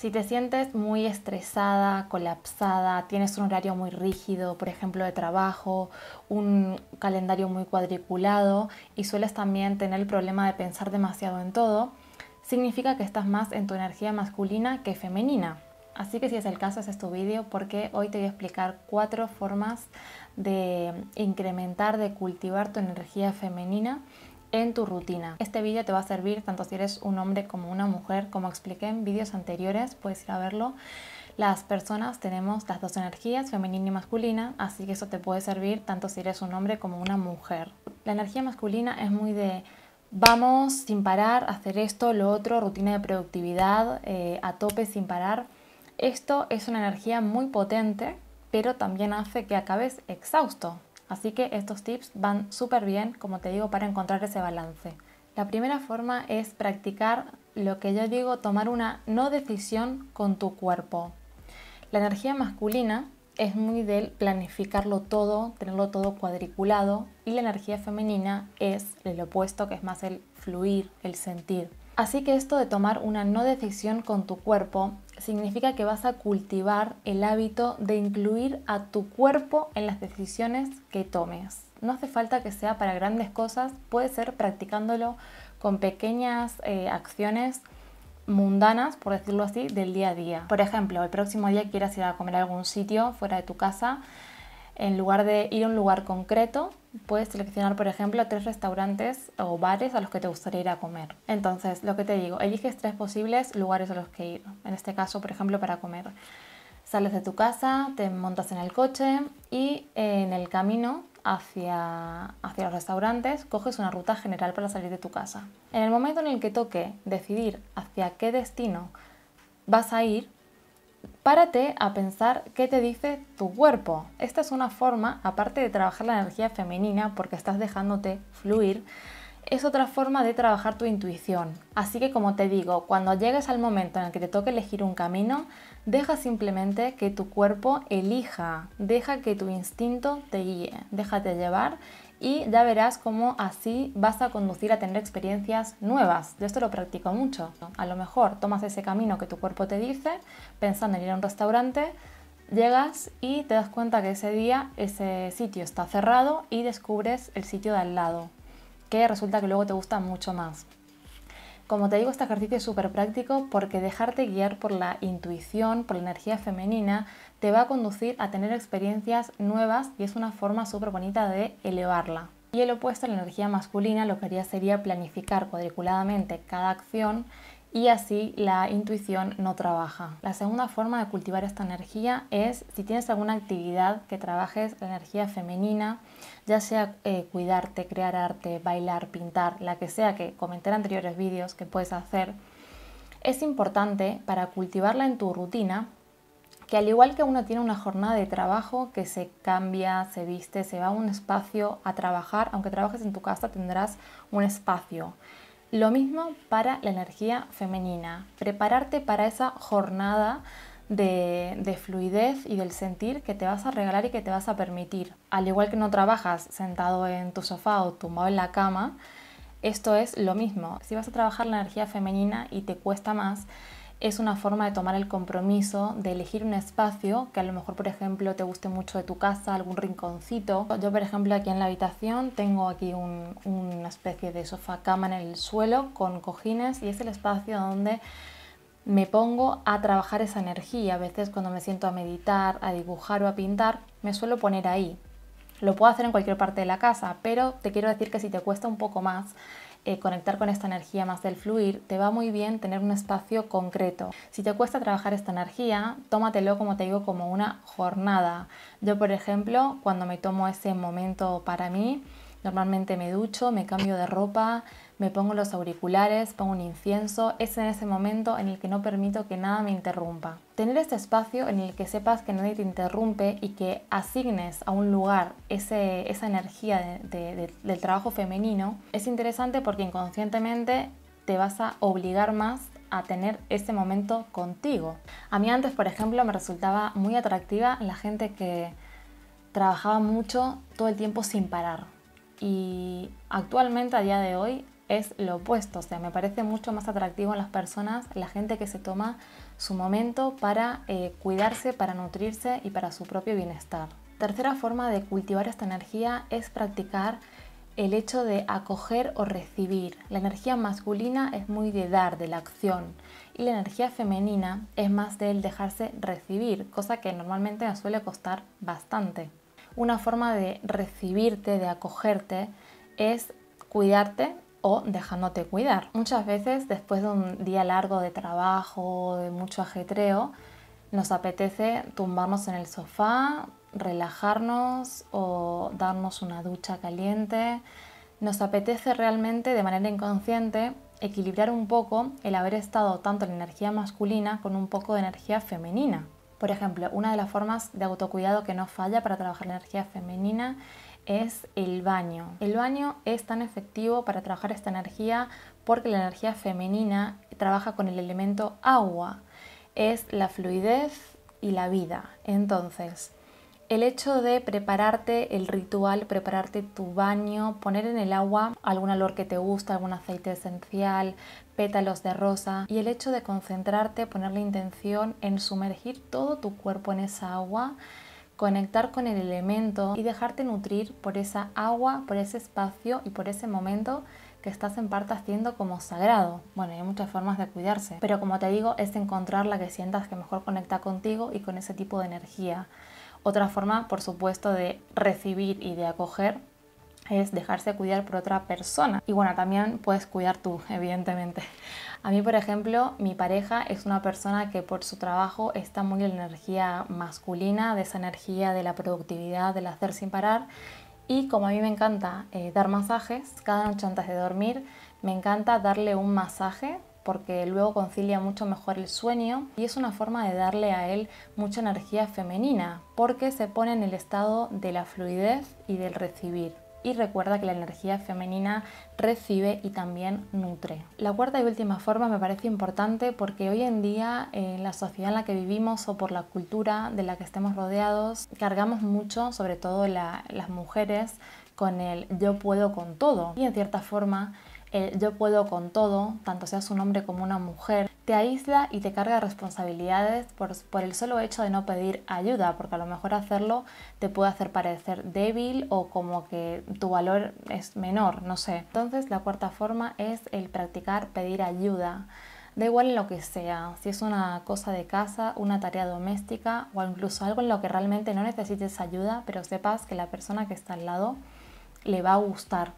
Si te sientes muy estresada, colapsada, tienes un horario muy rígido, por ejemplo, de trabajo, un calendario muy cuadriculado y sueles también tener el problema de pensar demasiado en todo, significa que estás más en tu energía masculina que femenina. Así que si es el caso, ese es tu vídeo porque hoy te voy a explicar cuatro formas de incrementar, de cultivar tu energía femenina en tu rutina. Este vídeo te va a servir tanto si eres un hombre como una mujer, como expliqué en vídeos anteriores, puedes ir a verlo. Las personas tenemos las dos energías, femenina y masculina, así que eso te puede servir tanto si eres un hombre como una mujer. La energía masculina es muy de vamos sin parar, hacer esto, lo otro, rutina de productividad, eh, a tope sin parar. Esto es una energía muy potente, pero también hace que acabes exhausto, Así que estos tips van súper bien, como te digo, para encontrar ese balance. La primera forma es practicar lo que yo digo, tomar una no decisión con tu cuerpo. La energía masculina es muy del planificarlo todo, tenerlo todo cuadriculado y la energía femenina es el opuesto, que es más el fluir, el sentir. Así que esto de tomar una no decisión con tu cuerpo significa que vas a cultivar el hábito de incluir a tu cuerpo en las decisiones que tomes. No hace falta que sea para grandes cosas, puede ser practicándolo con pequeñas eh, acciones mundanas, por decirlo así, del día a día. Por ejemplo, el próximo día quieras ir a comer a algún sitio fuera de tu casa, en lugar de ir a un lugar concreto, puedes seleccionar, por ejemplo, tres restaurantes o bares a los que te gustaría ir a comer. Entonces, lo que te digo, eliges tres posibles lugares a los que ir. En este caso, por ejemplo, para comer. Sales de tu casa, te montas en el coche y eh, en el camino hacia, hacia los restaurantes coges una ruta general para salir de tu casa. En el momento en el que toque decidir hacia qué destino vas a ir, Párate a pensar qué te dice tu cuerpo. Esta es una forma, aparte de trabajar la energía femenina, porque estás dejándote fluir, es otra forma de trabajar tu intuición. Así que como te digo, cuando llegues al momento en el que te toque elegir un camino, deja simplemente que tu cuerpo elija, deja que tu instinto te guíe, déjate llevar y ya verás cómo así vas a conducir a tener experiencias nuevas. Yo esto lo practico mucho. A lo mejor tomas ese camino que tu cuerpo te dice, pensando en ir a un restaurante, llegas y te das cuenta que ese día ese sitio está cerrado y descubres el sitio de al lado, que resulta que luego te gusta mucho más. Como te digo, este ejercicio es súper práctico porque dejarte guiar por la intuición, por la energía femenina, te va a conducir a tener experiencias nuevas y es una forma súper bonita de elevarla. Y el opuesto a la energía masculina lo que haría sería planificar cuadriculadamente cada acción y así la intuición no trabaja. La segunda forma de cultivar esta energía es si tienes alguna actividad que trabajes la energía femenina, ya sea eh, cuidarte, crear arte, bailar, pintar, la que sea que comenté anteriores vídeos que puedes hacer, es importante para cultivarla en tu rutina que al igual que uno tiene una jornada de trabajo que se cambia, se viste, se va a un espacio a trabajar, aunque trabajes en tu casa tendrás un espacio lo mismo para la energía femenina, prepararte para esa jornada de, fluidez y del sentir que te vas a regalar y que te vas a permitir. Al igual que no trabajas sentado en tu sofá o tumbado en la cama, esto es lo mismo. Si vas a trabajar la energía femenina y te cuesta más, es una forma de tomar el compromiso de elegir un espacio que a lo mejor, por ejemplo, te guste mucho de tu casa, algún rinconcito. Yo, por ejemplo, aquí en la habitación tengo aquí una especie de sofá cama en el suelo con cojines y es el espacio donde me pongo a trabajar esa energía. A veces cuando me siento a meditar, a dibujar o a pintar, me suelo poner ahí. Lo puedo hacer en cualquier parte de la casa, pero te quiero decir que si te cuesta un poco más, eh, conectar con esta energía más del fluir, te va muy bien tener un espacio concreto. Si te cuesta trabajar esta energía, tómatelo, como te digo, como una jornada. Yo, por ejemplo, cuando me tomo ese momento para mí, Normalmente me ducho, me cambio de ropa, me pongo los auriculares, pongo un incienso. Es en ese momento en el que no permito que nada me interrumpa. Tener este espacio en el que sepas que nadie te interrumpe y que asignes a un lugar esa energía del trabajo femenino es interesante porque inconscientemente te vas a obligar más a tener ese momento contigo. A mí antes, por ejemplo, me resultaba muy atractiva la gente que trabajaba mucho todo el tiempo sin parar y actualmente a día de hoy es lo opuesto, o sea, me parece mucho más atractivo en las personas la gente que se toma su momento para eh, cuidarse, para nutrirse y para su propio bienestar. Tercera forma de cultivar esta energía es practicar el hecho de acoger o recibir. La energía masculina es muy de dar, de la acción, y la energía femenina es más del dejarse recibir, cosa que normalmente nos suele costar bastante una forma de recibirte, de acogerte, es cuidarte o dejándote cuidar. Muchas veces después de un día largo de trabajo, de mucho ajetreo, nos apetece tumbarnos en el sofá, relajarnos o darnos una ducha caliente. Nos apetece realmente de manera inconsciente equilibrar un poco el haber estado tanto en energía masculina con un poco de energía femenina. Por ejemplo, una de las formas de autocuidado que no falla para trabajar la energía femenina es el baño. El baño es tan efectivo para trabajar esta energía porque la energía femenina trabaja con el elemento agua. Es la fluidez y la vida. Entonces, el hecho de prepararte el ritual, prepararte tu baño, poner en el agua algún olor que te gusta, algún aceite esencial, pétalos de rosa y el hecho de concentrarte, poner la intención en sumergir todo tu cuerpo en esa agua, conectar con el elemento y dejarte nutrir por esa agua, por ese espacio y por ese momento que estás en parte haciendo como sagrado. Bueno, hay muchas formas de cuidarse, pero como te digo, es encontrar la que sientas que mejor conecta contigo y con ese tipo de energía. Otra forma, por supuesto, de recibir y de acoger es dejarse cuidar por otra persona. Y bueno, también puedes cuidar tú, evidentemente. A mí, por ejemplo, mi pareja es una persona que por su trabajo está muy en la energía masculina, de esa energía de la productividad, del hacer sin parar. Y como a mí me encanta eh, dar masajes, cada noche antes de dormir, me encanta darle un masaje porque luego concilia mucho mejor el sueño y es una forma de darle a él mucha energía femenina porque se pone en el estado de la fluidez y del recibir y recuerda que la energía femenina recibe y también nutre. La cuarta y última forma me parece importante porque hoy en día eh, en la sociedad en la que vivimos o por la cultura de la que estemos rodeados cargamos mucho, sobre todo las mujeres, con el yo puedo con todo y en cierta forma el eh, yo puedo con todo, tanto seas un hombre como una mujer, te aísla y te carga responsabilidades por, por, el solo hecho de no pedir ayuda, porque a lo mejor hacerlo te puede hacer parecer débil o como que tu valor es menor, no sé. Entonces la cuarta forma es el practicar pedir ayuda. Da igual en lo que sea, si es una cosa de casa, una tarea doméstica o incluso algo en lo que realmente no necesites ayuda, pero sepas que la persona que está al lado le va a gustar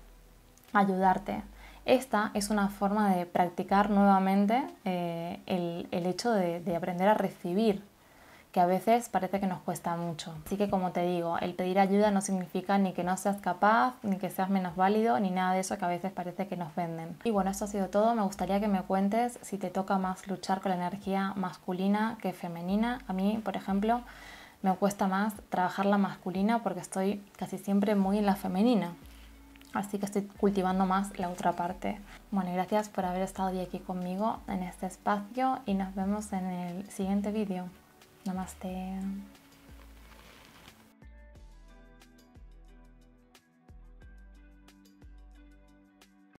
ayudarte. Esta es una forma de practicar nuevamente eh, el, hecho de, de aprender a recibir que a veces parece que nos cuesta mucho. Así que como te digo, el pedir ayuda no significa ni que no seas capaz, ni que seas menos válido, ni nada de eso que a veces parece que nos venden. Y bueno, esto ha sido todo. Me gustaría que me cuentes si te toca más luchar con la energía masculina que femenina. A mí, por ejemplo, me cuesta más trabajar la masculina porque estoy casi siempre muy en la femenina así que estoy cultivando más la otra parte. Bueno, y gracias por haber estado hoy aquí conmigo en este espacio y nos vemos en el siguiente vídeo. Namaste.